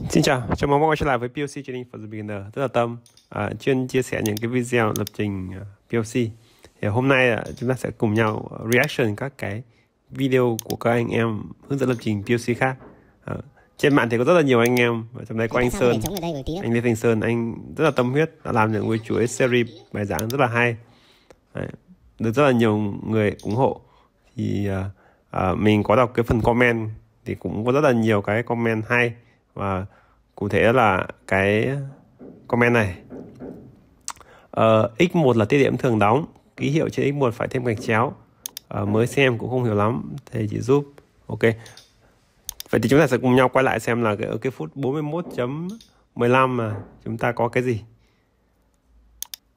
Xin chào, chào mừng mọi người trở lại với PLC Training for the Beginner Tức là Tâm à, chuyên chia sẻ những cái video lập trình à, PLC Thì hôm nay à, chúng ta sẽ cùng nhau à, reaction các cái video của các anh em hướng dẫn lập trình PLC khác à, Trên mạng thì có rất là nhiều anh em và Trong đây có anh Sơn, anh Lê Thành Sơn Anh rất là tâm huyết, đã làm những cái chuỗi series bài giảng rất là hay Đấy, Được rất là nhiều người ủng hộ Thì à, à, mình có đọc cái phần comment thì cũng có rất là nhiều cái comment hay và cụ thể là cái comment này uh, ờ, x1 là tiết điểm thường đóng ký hiệu trên x1 phải thêm gạch chéo uh, mới xem cũng không hiểu lắm thầy chỉ giúp ok vậy thì chúng ta sẽ cùng nhau quay lại xem là cái, ở cái phút 41.15 mà chúng ta có cái gì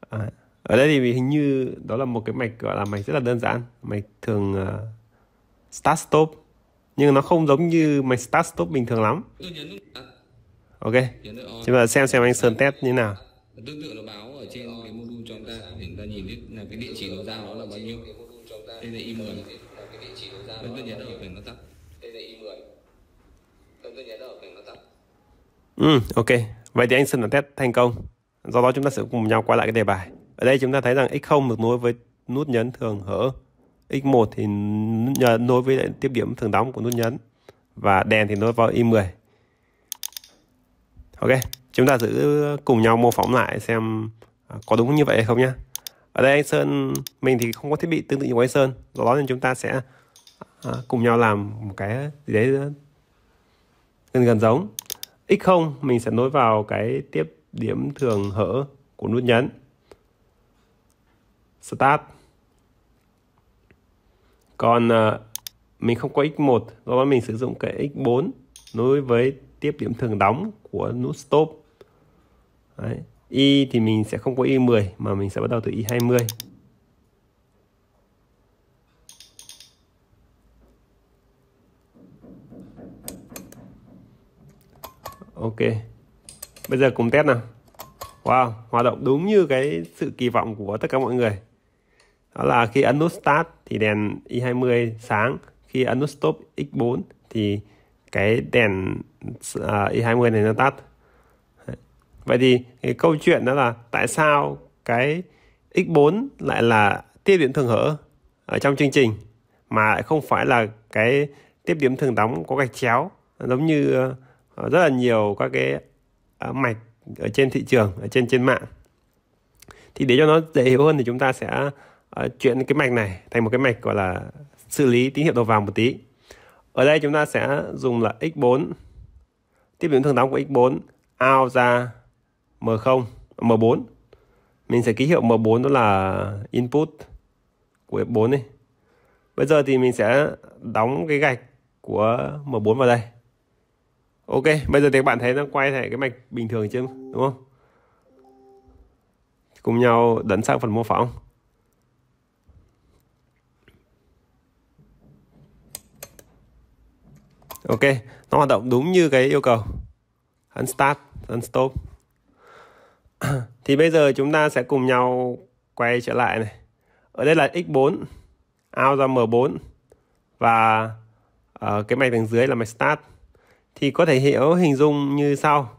à, ở đây thì hình như đó là một cái mạch gọi là mạch rất là đơn giản mạch thường uh, start stop nhưng nó không giống như mạch start stop bình thường lắm à? ok ờ. chúng ta xem xem anh sơn test như thế nào tương tự nó báo ở trên cái module cho ta để ta nhìn biết là cái địa chỉ nó ra nó là bao nhiêu đây là i10 bấm tôi nhấn ở phần nó tắt đây là i10 bấm tôi nhấn ở phần nó tắt ừ ok vậy thì anh sơn đã test thành công do đó chúng ta sẽ cùng nhau quay lại cái đề bài ở đây chúng ta thấy rằng x0 được nối với nút nhấn thường hở X1 thì nối với tiếp điểm thường đóng của nút nhấn và đèn thì nối vào Y10 Ok chúng ta giữ cùng nhau mô phỏng lại xem à, có đúng như vậy hay không nhá. ở đây anh Sơn mình thì không có thiết bị tương tự như của anh Sơn do đó nên chúng ta sẽ à, cùng nhau làm một cái gì đấy gần gần giống x0 mình sẽ nối vào cái tiếp điểm thường hở của nút nhấn start còn uh, mình không có x1 do đó mình sử dụng cái x4 nối với tiếp điểm thường đóng của nút stop Đấy. y thì mình sẽ không có y10 mà mình sẽ bắt đầu từ y20 Ok Bây giờ cùng test nào Wow, hoạt động đúng như cái sự kỳ vọng của tất cả mọi người Đó là khi ấn nút Start thì đèn i20 sáng khi ấn nút stop x4 thì cái đèn uh, à, i20 này nó tắt vậy thì cái câu chuyện đó là tại sao cái x4 lại là tiếp điểm thường hở ở trong chương trình mà lại không phải là cái tiếp điểm thường đóng có gạch chéo giống như uh, rất là nhiều các cái uh, mạch ở trên thị trường ở trên trên mạng thì để cho nó dễ hiểu hơn thì chúng ta sẽ Ờ, chuyển cái mạch này thành một cái mạch gọi là xử lý tín hiệu đầu vào một tí ở đây chúng ta sẽ dùng là x4 tiếp biến thường đóng của x4 out ra m0 m4 mình sẽ ký hiệu m4 đó là input của f4 đi bây giờ thì mình sẽ đóng cái gạch của m4 vào đây ok bây giờ thì các bạn thấy nó quay lại cái mạch bình thường chứ đúng không cùng nhau đấn sang phần mô phỏng ok nó hoạt động đúng như cái yêu cầu ấn start ấn stop thì bây giờ chúng ta sẽ cùng nhau quay trở lại này ở đây là x4 out ra m4 và ở ờ, cái mạch đằng dưới là mạch start thì có thể hiểu hình dung như sau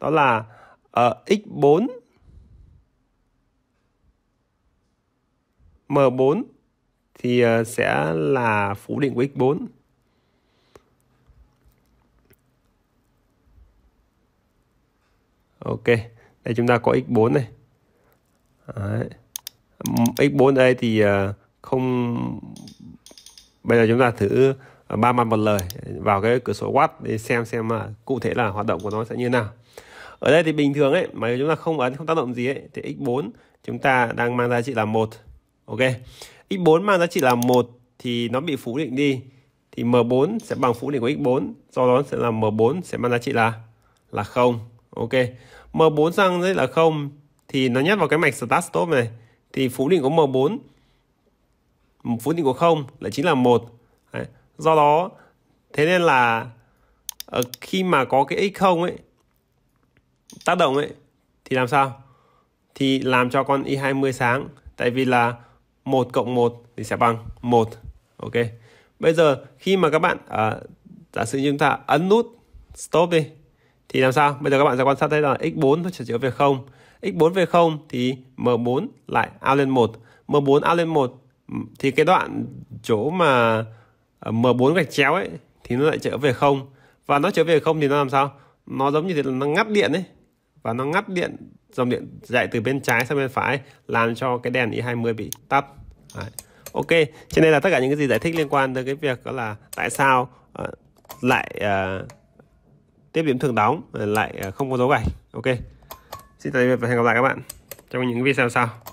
đó là ở x4 m4 thì ờ, sẽ là phủ định của x4 ok đây chúng ta có x4 này Đấy. x4 đây thì à, không bây giờ chúng ta thử à, ba mặt một lời vào cái cửa sổ watt để xem xem mà cụ thể là hoạt động của nó sẽ như nào ở đây thì bình thường ấy mà chúng ta không ấn không tác động gì ấy thì x4 chúng ta đang mang giá trị là một ok x4 mang giá trị là một thì nó bị phủ định đi thì m4 sẽ bằng phủ định của x4 do đó sẽ là m4 sẽ mang giá trị là là không ok M4 sang đấy là không thì nó nhét vào cái mạch start stop này thì phú định có M4 phú định của không là chính là một do đó thế nên là ờ, khi mà có cái x không ấy tác động ấy thì làm sao thì làm cho con y20 sáng tại vì là một cộng một thì sẽ bằng một. ok bây giờ khi mà các bạn à, giả sử chúng ta ấn nút stop đi thì làm sao bây giờ các bạn sẽ quan sát thấy là x4 nó trở chiếu về 0 x4 về 0 thì m4 lại ao lên 1 m4 ao lên 1 thì cái đoạn chỗ mà ờ, m4 gạch chéo ấy thì nó lại trở về 0 và nó trở về 0 thì nó làm sao nó giống như thế là nó ngắt điện ấy và nó ngắt điện dòng điện chạy từ bên trái sang bên phải làm cho cái đèn i20 bị tắt Đấy. ok trên đây là tất cả những cái gì giải thích liên quan tới cái việc đó là tại sao uh, lại uh, tiếp điểm thường đóng ờ, lại ờ, không có dấu gạch ok xin chào và hẹn gặp lại các bạn trong những video sau